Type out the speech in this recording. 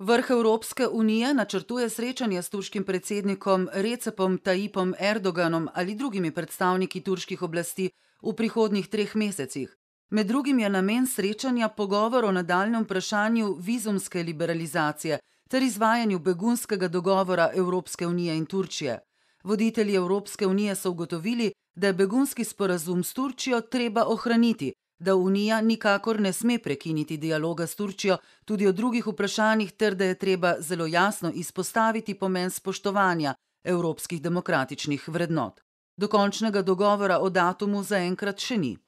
Vrh Evropske unije načrtuje srečanje s turškim predsednikom Recepom Tajipom Erdoganom ali drugimi predstavniki turških oblasti v prihodnjih treh mesecih. Med drugim je namen srečanja pogovor o nadaljem vprašanju vizumske liberalizacije ter izvajanju begunskega dogovora Evropske unije in Turčije. Voditelji Evropske unije so ugotovili, da je begunski sporazum s Turčijo treba ohraniti da Unija nikakor ne sme prekiniti dialoga s Turčijo tudi o drugih vprašanjih ter da je treba zelo jasno izpostaviti pomen spoštovanja evropskih demokratičnih vrednot. Dokončnega dogovora o datumu zaenkrat še ni.